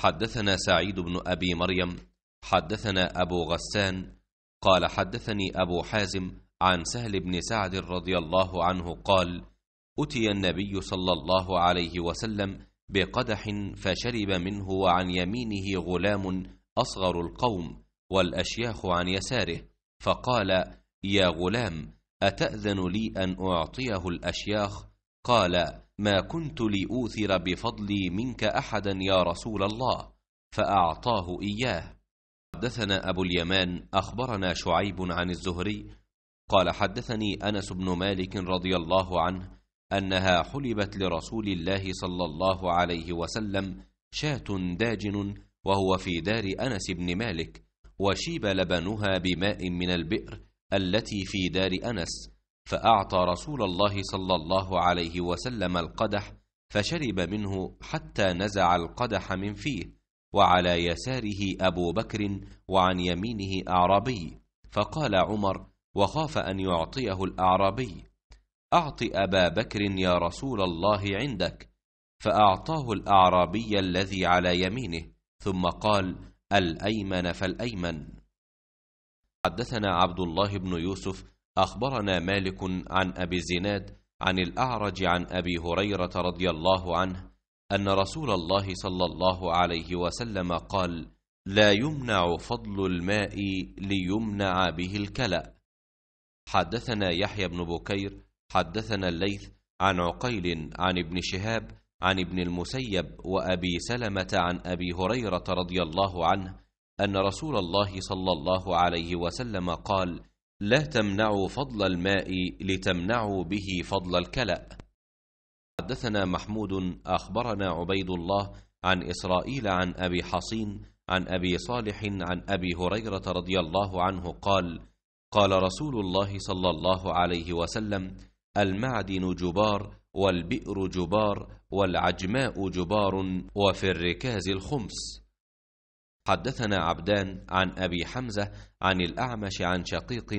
حدثنا سعيد بن أبي مريم حدثنا أبو غسان قال حدثني أبو حازم عن سهل بن سعد رضي الله عنه قال أتي النبي صلى الله عليه وسلم بقدح فشرب منه وعن يمينه غلام أصغر القوم والأشياخ عن يساره فقال يا غلام أتأذن لي أن أعطيه الأشياخ؟ قال ما كنت لأوثر بفضلي منك أحدا يا رسول الله فأعطاه إياه حدثنا أبو اليمان أخبرنا شعيب عن الزهري قال حدثني أنس بن مالك رضي الله عنه أنها حلبت لرسول الله صلى الله عليه وسلم شاة داجن وهو في دار أنس بن مالك وشيب لبنها بماء من البئر التي في دار أنس فأعطى رسول الله صلى الله عليه وسلم القدح فشرب منه حتى نزع القدح من فيه وعلى يساره أبو بكر وعن يمينه أعرابي فقال عمر وخاف أن يعطيه الأعرابي أعط أبا بكر يا رسول الله عندك فأعطاه الأعرابي الذي على يمينه ثم قال الأيمن فالأيمن حدثنا عبد الله بن يوسف أخبرنا مالك عن أبي زناد عن الأعرج عن أبي هريرة رضي الله عنه أن رسول الله صلى الله عليه وسلم قال لا يمنع فضل الماء ليمنع به الكلأ حدثنا يحيى بن بكير حدثنا الليث عن عقيل عن ابن شهاب عن ابن المسيب وأبي سلمة عن أبي هريرة رضي الله عنه أن رسول الله صلى الله عليه وسلم قال لا تمنعوا فضل الماء لتمنعوا به فضل الكلأ حدثنا محمود أخبرنا عبيد الله عن إسرائيل عن أبي حصين عن أبي صالح عن أبي هريرة رضي الله عنه قال قال رسول الله صلى الله عليه وسلم المعدن جبار والبئر جبار والعجماء جبار وفي الركاز الخمس حدثنا عبدان عن أبي حمزة عن الأعمش عن شقيق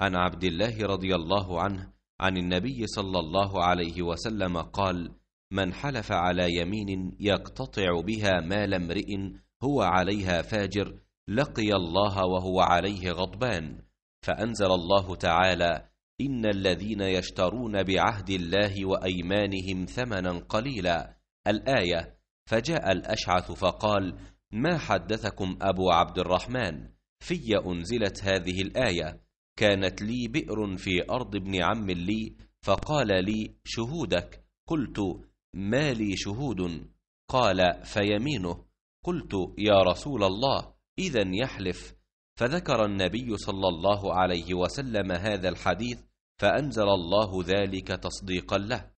عن عبد الله رضي الله عنه عن النبي صلى الله عليه وسلم قال من حلف على يمين يقتطع بها مال امرئ هو عليها فاجر لقي الله وهو عليه غضبان فأنزل الله تعالى إن الذين يشترون بعهد الله وأيمانهم ثمنا قليلا الآية فجاء الأشعث فقال ما حدثكم أبو عبد الرحمن في أنزلت هذه الآية كانت لي بئر في أرض ابن عم لي فقال لي شهودك قلت ما لي شهود قال فيمينه قلت يا رسول الله إذا يحلف فذكر النبي صلى الله عليه وسلم هذا الحديث فأنزل الله ذلك تصديقا له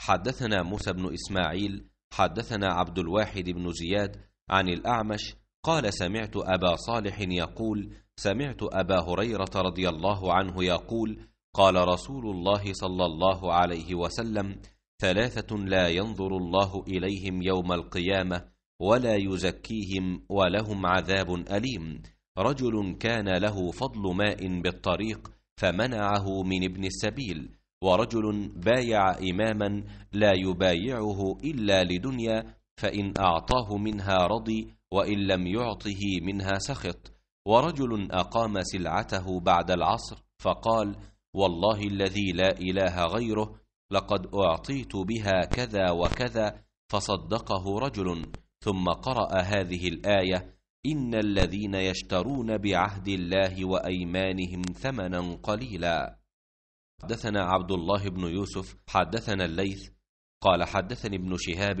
حدثنا موسى بن إسماعيل حدثنا عبد الواحد بن زياد عن الأعمش قال سمعت أبا صالح يقول سمعت أبا هريرة رضي الله عنه يقول قال رسول الله صلى الله عليه وسلم ثلاثة لا ينظر الله إليهم يوم القيامة ولا يزكيهم ولهم عذاب أليم رجل كان له فضل ماء بالطريق فمنعه من ابن السبيل ورجل بايع إماما لا يبايعه إلا لدنيا فإن أعطاه منها رضي وإن لم يعطه منها سخط ورجل أقام سلعته بعد العصر فقال والله الذي لا إله غيره لقد أعطيت بها كذا وكذا فصدقه رجل ثم قرأ هذه الآية إن الذين يشترون بعهد الله وأيمانهم ثمنا قليلا حدثنا عبد الله بن يوسف حدثنا الليث قال حدثني ابن شهاب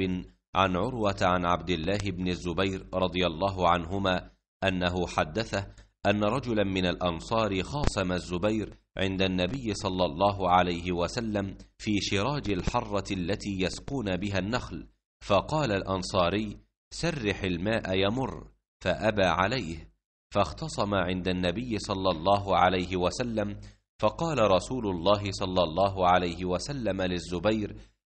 عن عروة عن عبد الله بن الزبير رضي الله عنهما أنه حدثه أن رجلا من الأنصار خاصم الزبير عند النبي صلى الله عليه وسلم في شراج الحرة التي يسقون بها النخل فقال الأنصاري سرح الماء يمر فأبى عليه فاختصم عند النبي صلى الله عليه وسلم فقال رسول الله صلى الله عليه وسلم للزبير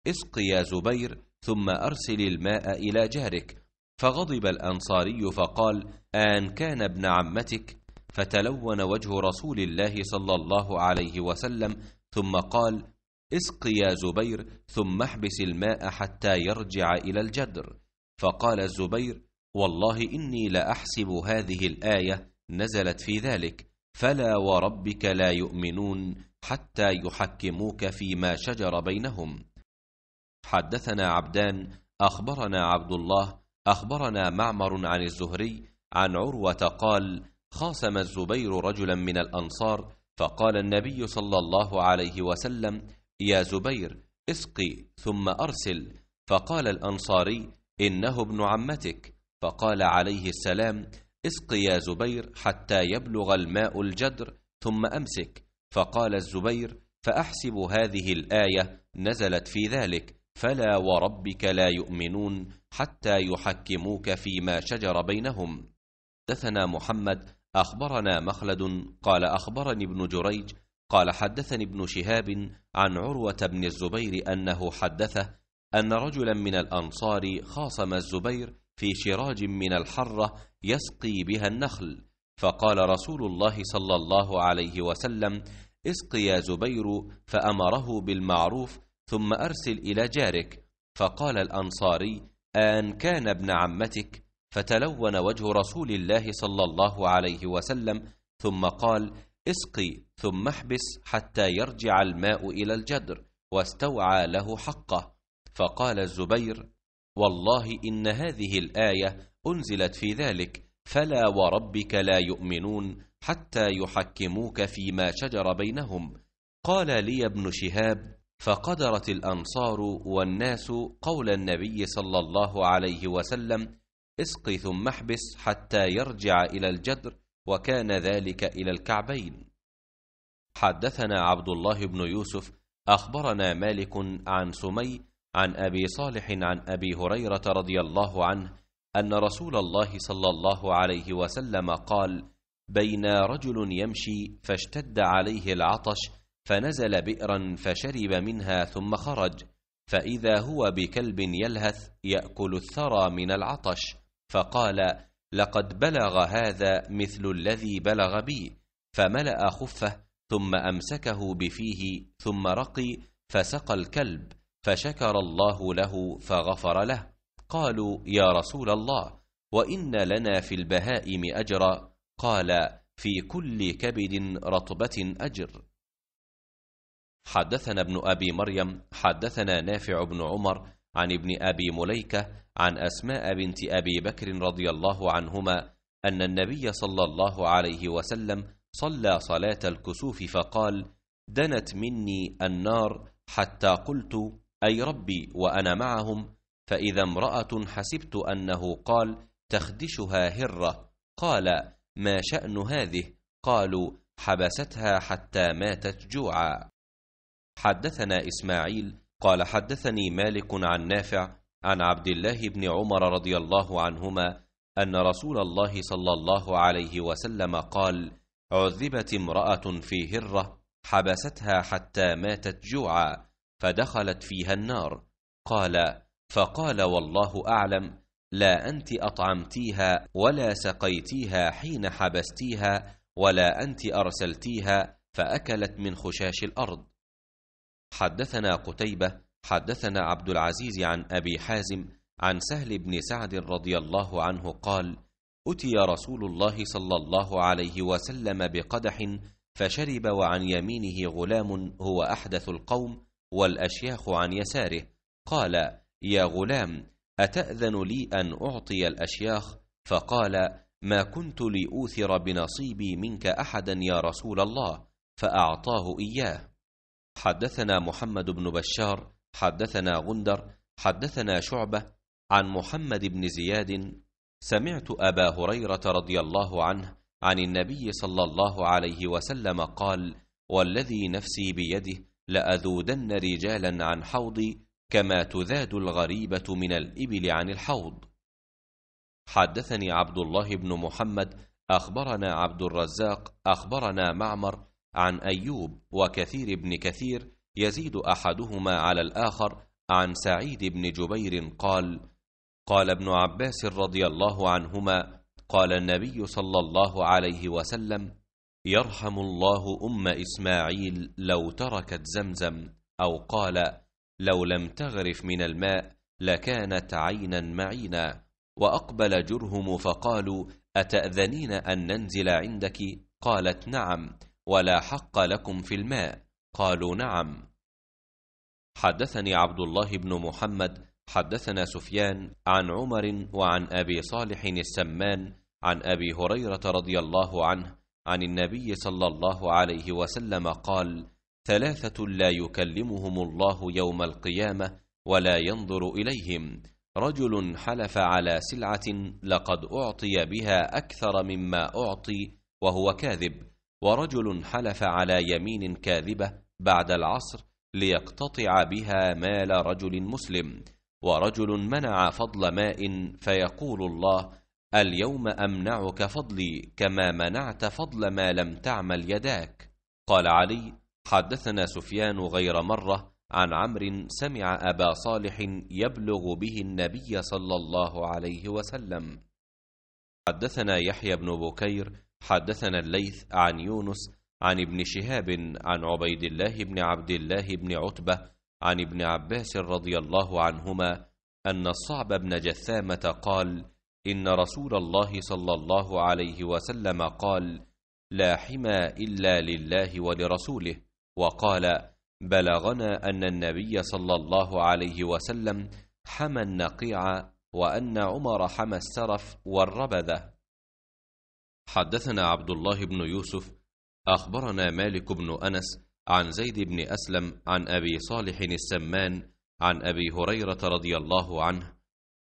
اسق يا زبير ثم أرسل الماء إلى جارك فغضب الأنصاري فقال أن كان ابن عمتك فتلون وجه رسول الله صلى الله عليه وسلم ثم قال اسق يا زبير ثم احبس الماء حتى يرجع إلى الجدر فقال الزبير والله إني لأحسب هذه الآية نزلت في ذلك فلا وربك لا يؤمنون حتى يحكموك فيما شجر بينهم حدثنا عبدان أخبرنا عبد الله أخبرنا معمر عن الزهري عن عروة قال خاصم الزبير رجلا من الأنصار فقال النبي صلى الله عليه وسلم يا زبير اسقي ثم أرسل فقال الأنصاري إنه ابن عمتك فقال عليه السلام اسق يا زبير حتى يبلغ الماء الجدر ثم أمسك فقال الزبير فأحسب هذه الآية نزلت في ذلك فلا وربك لا يؤمنون حتى يحكموك فيما شجر بينهم حدثنا محمد أخبرنا مخلد قال أخبرني ابن جريج قال حدثني ابن شهاب عن عروة بن الزبير أنه حدثه أن رجلا من الأنصار خاصم الزبير في شراج من الحرة يسقي بها النخل فقال رسول الله صلى الله عليه وسلم اسق يا زبير فأمره بالمعروف ثم أرسل إلى جارك فقال الأنصاري أن كان ابن عمتك فتلون وجه رسول الله صلى الله عليه وسلم ثم قال اسقي ثم احبس حتى يرجع الماء إلى الجدر واستوعى له حقه فقال الزبير والله إن هذه الآية أنزلت في ذلك فلا وربك لا يؤمنون حتى يحكموك فيما شجر بينهم قال لي ابن شهاب فقدرت الأنصار والناس قول النبي صلى الله عليه وسلم اسق ثم احبس حتى يرجع إلى الجدر وكان ذلك إلى الكعبين حدثنا عبد الله بن يوسف أخبرنا مالك عن سمي عن أبي صالح عن أبي هريرة رضي الله عنه أن رسول الله صلى الله عليه وسلم قال بين رجل يمشي فاشتد عليه العطش فنزل بئرا فشرب منها ثم خرج فإذا هو بكلب يلهث يأكل الثرى من العطش فقال لقد بلغ هذا مثل الذي بلغ بي فملأ خفه ثم أمسكه بفيه ثم رقي فسقى الكلب فشكر الله له فغفر له قالوا يا رسول الله وإن لنا في البهائم أجرا قال في كل كبد رطبة أجر حدثنا ابن أبي مريم حدثنا نافع بن عمر عن ابن أبي مليكة عن أسماء بنت أبي بكر رضي الله عنهما أن النبي صلى الله عليه وسلم صلى صلاة الكسوف فقال دنت مني النار حتى قلت أي ربي وأنا معهم فإذا امرأة حسبت أنه قال تخدشها هرة قال ما شأن هذه قالوا حبستها حتى ماتت جوعا حدثنا إسماعيل قال حدثني مالك عن نافع عن عبد الله بن عمر رضي الله عنهما أن رسول الله صلى الله عليه وسلم قال عذبت امرأة في هرة حبستها حتى ماتت جوعا فدخلت فيها النار قال فقال والله أعلم لا أنت أطعمتيها ولا سقيتيها حين حبستيها ولا أنت أرسلتيها فأكلت من خشاش الأرض حدثنا قتيبة حدثنا عبد العزيز عن أبي حازم عن سهل بن سعد رضي الله عنه قال أتي رسول الله صلى الله عليه وسلم بقدح فشرب وعن يمينه غلام هو أحدث القوم والأشياخ عن يساره قال يا غلام أتأذن لي أن أعطي الأشياخ فقال ما كنت لأوثر بنصيبي منك أحدا يا رسول الله فأعطاه إياه حدثنا محمد بن بشار حدثنا غندر حدثنا شعبة عن محمد بن زياد سمعت أبا هريرة رضي الله عنه عن النبي صلى الله عليه وسلم قال والذي نفسي بيده لأذودن رجالا عن حوضي كما تذاد الغريبة من الإبل عن الحوض حدثني عبد الله بن محمد أخبرنا عبد الرزاق أخبرنا معمر عن أيوب وكثير بن كثير يزيد أحدهما على الآخر عن سعيد بن جبير قال قال ابن عباس رضي الله عنهما قال النبي صلى الله عليه وسلم يرحم الله أم إسماعيل لو تركت زمزم أو قال لو لم تغرف من الماء لكانت عينا معينا وأقبل جرهم فقالوا أتأذنين أن ننزل عندك قالت نعم ولا حق لكم في الماء قالوا نعم حدثني عبد الله بن محمد حدثنا سفيان عن عمر وعن أبي صالح السمان عن أبي هريرة رضي الله عنه عن النبي صلى الله عليه وسلم قال ثلاثة لا يكلمهم الله يوم القيامة ولا ينظر إليهم رجل حلف على سلعة لقد أعطي بها أكثر مما أعطي وهو كاذب ورجل حلف على يمين كاذبة بعد العصر ليقتطع بها مال رجل مسلم ورجل منع فضل ماء فيقول الله اليوم أمنعك فضلي كما منعت فضل ما لم تعمل يداك قال علي حدثنا سفيان غير مرة عن عمرو سمع أبا صالح يبلغ به النبي صلى الله عليه وسلم حدثنا يحيى بن بكير حدثنا الليث عن يونس عن ابن شهاب عن عبيد الله بن عبد الله بن عتبة عن ابن عباس رضي الله عنهما أن الصعب بن جثامة قال إن رسول الله صلى الله عليه وسلم قال لا حمى إلا لله ولرسوله وقال بلغنا أن النبي صلى الله عليه وسلم حمى النقيع وأن عمر حمى السرف والربذة حدثنا عبد الله بن يوسف أخبرنا مالك بن أنس عن زيد بن أسلم عن أبي صالح السمان عن أبي هريرة رضي الله عنه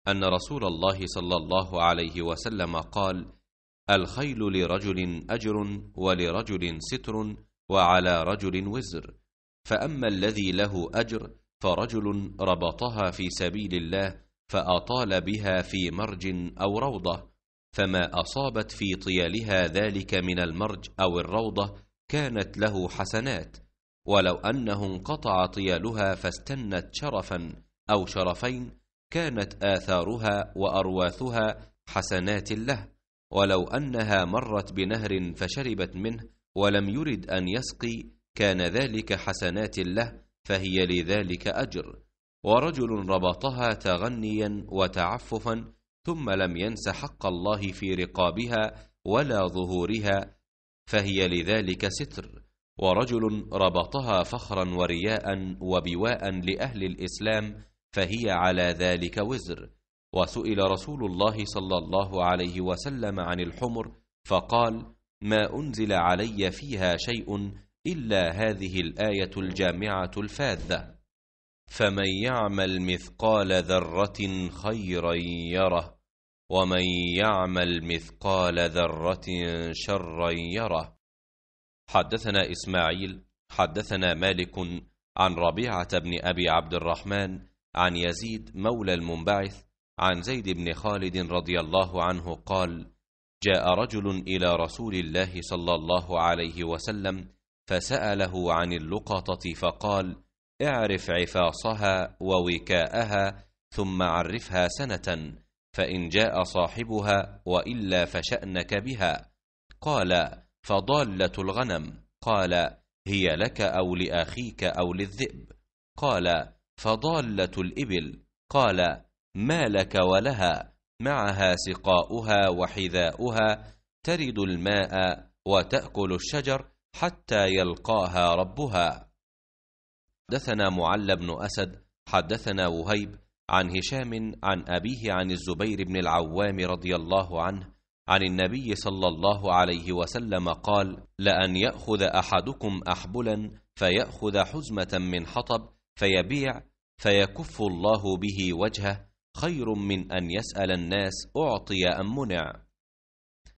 أن رسول الله صلى الله عليه وسلم قال: الخيل لرجل أجر ولرجل ستر وعلى رجل وزر، فأما الذي له أجر فرجل ربطها في سبيل الله فأطال بها في مرج أو روضة فما أصابت في طيالها ذلك من المرج أو الروضة كانت له حسنات ولو أنه انقطع طيالها فاستنت شرفا أو شرفين كانت آثارها وأرواثها حسنات له ولو أنها مرت بنهر فشربت منه ولم يرد أن يسقي كان ذلك حسنات له فهي لذلك أجر ورجل ربطها تغنيا وتعففا ثم لم ينس حق الله في رقابها ولا ظهورها فهي لذلك ستر ورجل ربطها فخرا ورياء وبواء لاهل الاسلام فهي على ذلك وزر وسئل رسول الله صلى الله عليه وسلم عن الحمر فقال ما انزل علي فيها شيء الا هذه الايه الجامعه الفاذه فمن يعمل مثقال ذره خيرا يره ومن يعمل مثقال ذرة شرا يره حدثنا إسماعيل حدثنا مالك عن ربيعة بن أبي عبد الرحمن عن يزيد مولى المنبعث عن زيد بن خالد رضي الله عنه قال جاء رجل إلى رسول الله صلى الله عليه وسلم فسأله عن اللقطة فقال اعرف عفاصها ووكاءها ثم عرفها سنة فإن جاء صاحبها وإلا فشأنك بها قال فضالة الغنم قال هي لك أو لأخيك أو للذئب قال فضالة الإبل قال ما لك ولها معها سقاؤها وحذاؤها ترد الماء وتأكل الشجر حتى يلقاها ربها حدثنا معل بن أسد حدثنا وهيب عن هشام عن أبيه عن الزبير بن العوام رضي الله عنه عن النبي صلى الله عليه وسلم قال لأن يأخذ أحدكم أحبلا فيأخذ حزمة من حطب فيبيع فيكف الله به وجهه خير من أن يسأل الناس أعطي أم منع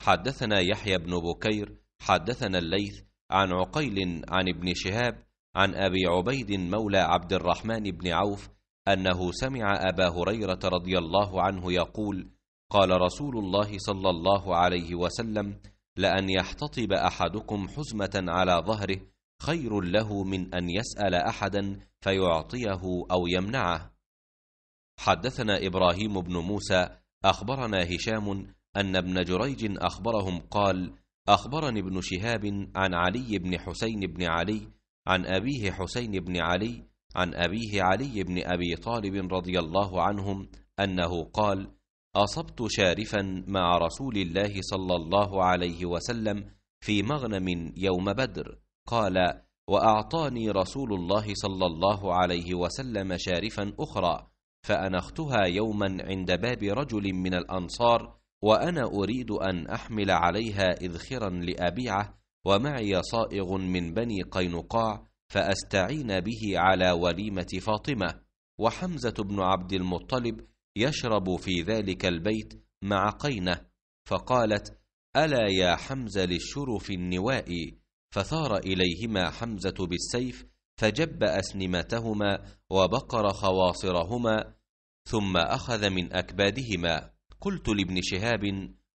حدثنا يحيى بن بكير حدثنا الليث عن عقيل عن ابن شهاب عن أبي عبيد مولى عبد الرحمن بن عوف انه سمع ابا هريره رضي الله عنه يقول قال رسول الله صلى الله عليه وسلم لان يحتطب احدكم حزمه على ظهره خير له من ان يسال احدا فيعطيه او يمنعه حدثنا ابراهيم بن موسى اخبرنا هشام ان ابن جريج اخبرهم قال اخبرني ابن شهاب عن علي بن حسين بن علي عن ابيه حسين بن علي عن أبيه علي بن أبي طالب رضي الله عنهم أنه قال أصبت شارفا مع رسول الله صلى الله عليه وسلم في مغنم يوم بدر قال وأعطاني رسول الله صلى الله عليه وسلم شارفا أخرى فأنختها يوما عند باب رجل من الأنصار وأنا أريد أن أحمل عليها إذخرا لأبيعه ومعي صائغ من بني قينقاع فأستعين به على وليمة فاطمة وحمزة بن عبد المطلب يشرب في ذلك البيت مع قينة فقالت ألا يا حمزة للشرف النواء فثار إليهما حمزة بالسيف فجب أسنمتهما وبقر خواصرهما ثم أخذ من أكبادهما قلت لابن شهاب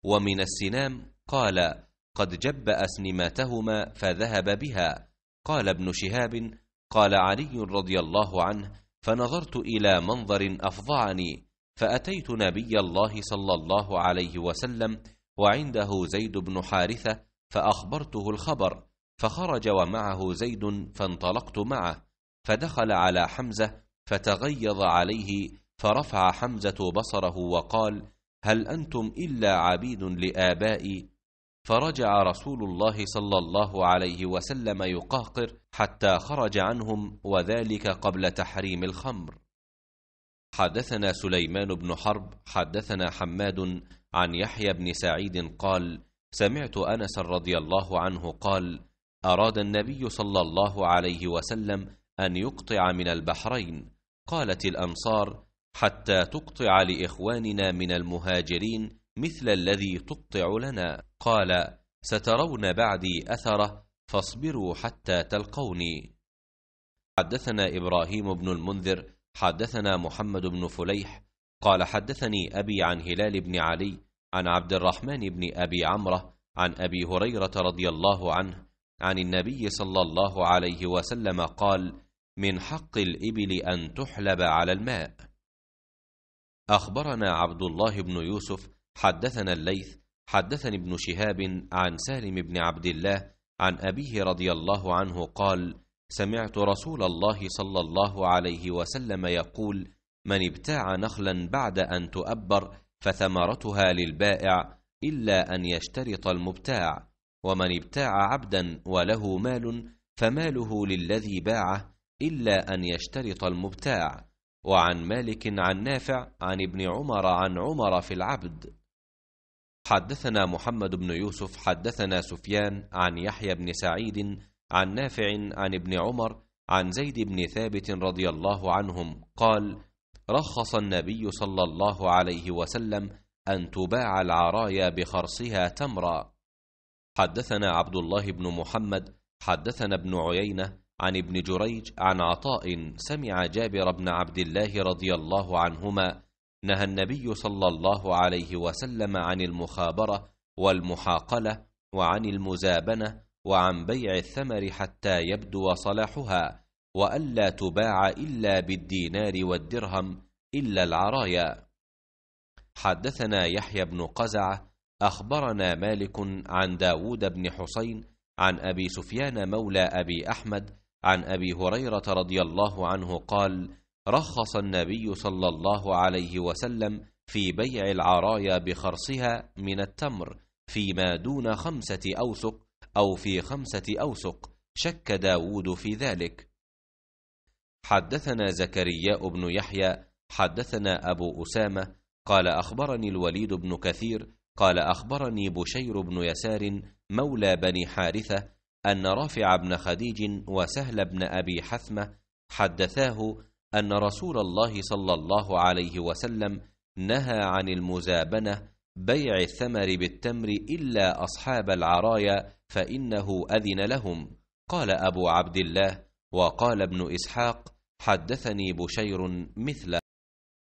ومن السنام قال قد جب أسنمتهما فذهب بها قال ابن شهاب قال علي رضي الله عنه فنظرت الى منظر افظعني فاتيت نبي الله صلى الله عليه وسلم وعنده زيد بن حارثه فاخبرته الخبر فخرج ومعه زيد فانطلقت معه فدخل على حمزه فتغيظ عليه فرفع حمزه بصره وقال هل انتم الا عبيد لابائي فرجع رسول الله صلى الله عليه وسلم يقاقر حتى خرج عنهم وذلك قبل تحريم الخمر حدثنا سليمان بن حرب حدثنا حماد عن يحيى بن سعيد قال سمعت انس رضي الله عنه قال اراد النبي صلى الله عليه وسلم ان يقطع من البحرين قالت الانصار حتى تقطع لاخواننا من المهاجرين مثل الذي تطع لنا قال سترون بعدي أثره فاصبروا حتى تلقوني حدثنا إبراهيم بن المنذر حدثنا محمد بن فليح قال حدثني أبي عن هلال بن علي عن عبد الرحمن بن أبي عمره عن أبي هريرة رضي الله عنه عن النبي صلى الله عليه وسلم قال من حق الإبل أن تحلب على الماء أخبرنا عبد الله بن يوسف حدثنا الليث حدثني ابن شهاب عن سالم بن عبد الله عن أبيه رضي الله عنه قال سمعت رسول الله صلى الله عليه وسلم يقول من ابتاع نخلا بعد أن تؤبر فثمرتها للبائع إلا أن يشترط المبتاع ومن ابتاع عبدا وله مال فماله للذي باعه إلا أن يشترط المبتاع وعن مالك عن نافع عن ابن عمر عن عمر في العبد حدثنا محمد بن يوسف حدثنا سفيان عن يحيى بن سعيد عن نافع عن ابن عمر عن زيد بن ثابت رضي الله عنهم قال رخص النبي صلى الله عليه وسلم أن تباع العرايا بخرصها تمرا حدثنا عبد الله بن محمد حدثنا ابن عيينة عن ابن جريج عن عطاء سمع جابر بن عبد الله رضي الله عنهما نهى النبي صلى الله عليه وسلم عن المخابرة والمحاقلة وعن المزابنة وعن بيع الثمر حتى يبدو صلاحها وألا تباع إلا بالدينار والدرهم إلا العرايا حدثنا يحيى بن قزعة أخبرنا مالك عن داود بن حسين عن أبي سفيان مولى أبي أحمد عن أبي هريرة رضي الله عنه قال رخص النبي صلى الله عليه وسلم في بيع العرايا بخرصها من التمر فيما دون خمسة أوسق أو في خمسة أوسق شك داود في ذلك حدثنا زكريا بن يحيى حدثنا أبو أسامة قال أخبرني الوليد بن كثير قال أخبرني بشير بن يسار مولى بني حارثة أن رافع بن خديج وسهل بن أبي حثمة حدثاه ان رسول الله صلى الله عليه وسلم نهى عن المزابنه بيع الثمر بالتمر الا اصحاب العرايا فانه اذن لهم قال ابو عبد الله وقال ابن اسحاق حدثني بشير مثله